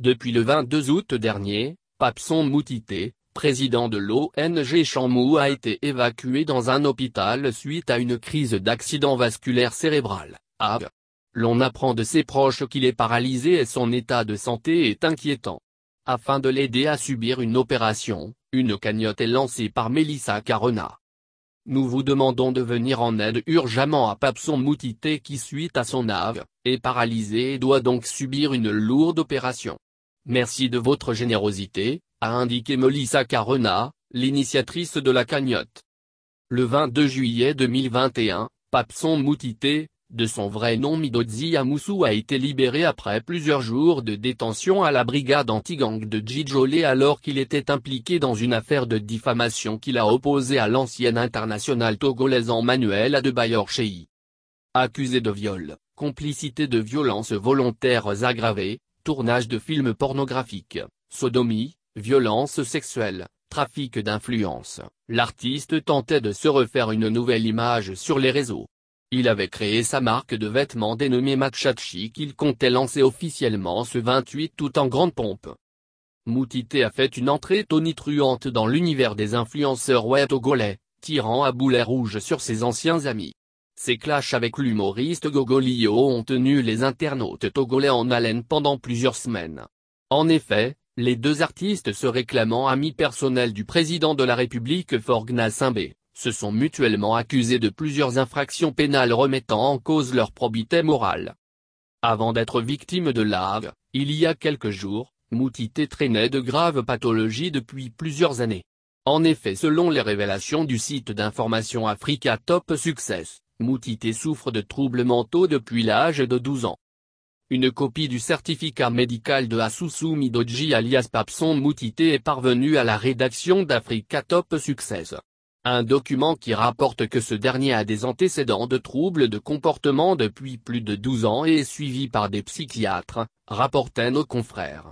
Depuis le 22 août dernier, Papson Moutité, président de l'ONG Chamou a été évacué dans un hôpital suite à une crise d'accident vasculaire cérébral, ah, L'on apprend de ses proches qu'il est paralysé et son état de santé est inquiétant. Afin de l'aider à subir une opération, une cagnotte est lancée par Mélissa Carona. Nous vous demandons de venir en aide urgemment à Papson Moutité qui suite à son ave, est paralysé et doit donc subir une lourde opération. Merci de votre générosité, a indiqué Melissa Carona, l'initiatrice de la cagnotte. Le 22 juillet 2021, Papson Moutité, de son vrai nom Midozi Amoussou a été libéré après plusieurs jours de détention à la brigade anti-gang de Djidjolé alors qu'il était impliqué dans une affaire de diffamation qu'il a opposée à l'ancienne internationale togolaise Emmanuel Adebayor Chei. Accusé de viol, complicité de violences volontaires aggravées, tournage de films pornographiques, sodomie, violence sexuelle, trafic d'influence, l'artiste tentait de se refaire une nouvelle image sur les réseaux. Il avait créé sa marque de vêtements dénommée Machachi qu'il comptait lancer officiellement ce 28 tout en grande pompe. Moutité a fait une entrée tonitruante dans l'univers des influenceurs au togolais, tirant à boulet rouge sur ses anciens amis. Ces clashs avec l'humoriste Gogolio ont tenu les internautes togolais en haleine pendant plusieurs semaines. En effet, les deux artistes se réclamant amis personnels du président de la République Forgna Simbé, se sont mutuellement accusés de plusieurs infractions pénales remettant en cause leur probité morale. Avant d'être victime de l'ave, il y a quelques jours, Moutité traînait de graves pathologies depuis plusieurs années. En effet selon les révélations du site d'information Africa Top Success, Moutité souffre de troubles mentaux depuis l'âge de 12 ans. Une copie du certificat médical de Asusu Midoji alias Papson Moutité est parvenue à la rédaction d'Africa Top Success. Un document qui rapporte que ce dernier a des antécédents de troubles de comportement depuis plus de 12 ans et est suivi par des psychiatres, rapportait nos confrères.